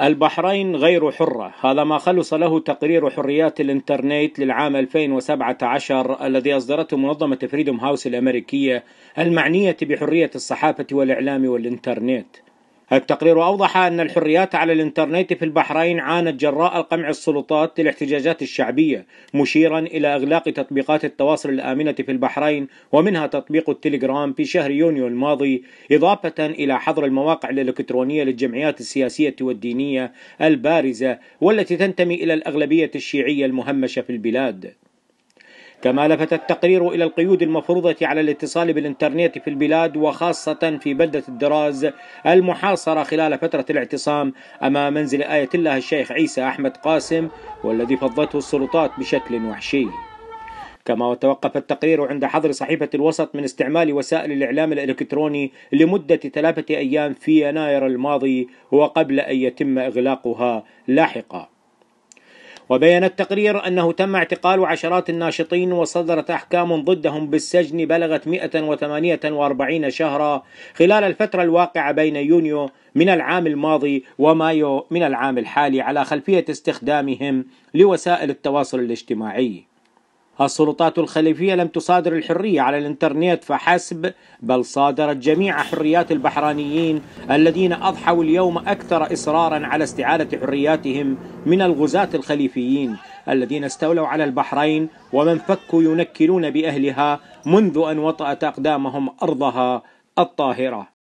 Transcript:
البحرين غير حرة هذا ما خلص له تقرير حريات الإنترنت للعام 2017 الذي أصدرته منظمة فريدوم هاوس الأمريكية المعنية بحرية الصحافة والإعلام والإنترنت التقرير أوضح أن الحريات على الإنترنت في البحرين عانت جراء القمع السلطات للاحتجاجات الشعبية مشيرا إلى إغلاق تطبيقات التواصل الآمنة في البحرين ومنها تطبيق التليجرام في شهر يونيو الماضي إضافة إلى حظر المواقع الإلكترونية للجمعيات السياسية والدينية البارزة والتي تنتمي إلى الأغلبية الشيعية المهمشة في البلاد كما لفت التقرير إلى القيود المفروضة على الاتصال بالإنترنت في البلاد وخاصة في بلدة الدراز المحاصرة خلال فترة الاعتصام أمام منزل آية الله الشيخ عيسى أحمد قاسم والذي فضته السلطات بشكل وحشي كما وتوقف التقرير عند حظر صحيفة الوسط من استعمال وسائل الإعلام الإلكتروني لمدة ثلاثة أيام في يناير الماضي وقبل أن يتم إغلاقها لاحقاً وبين التقرير أنه تم اعتقال عشرات الناشطين وصدرت أحكام ضدهم بالسجن بلغت 148 شهرا خلال الفترة الواقعة بين يونيو من العام الماضي ومايو من العام الحالي على خلفية استخدامهم لوسائل التواصل الاجتماعي السلطات الخليفية لم تصادر الحرية على الإنترنت فحسب بل صادرت جميع حريات البحرانيين الذين أضحوا اليوم أكثر إصرارا على استعادة حرياتهم من الغزاة الخليفيين الذين استولوا على البحرين ومن فكوا ينكلون بأهلها منذ أن وطأت أقدامهم أرضها الطاهرة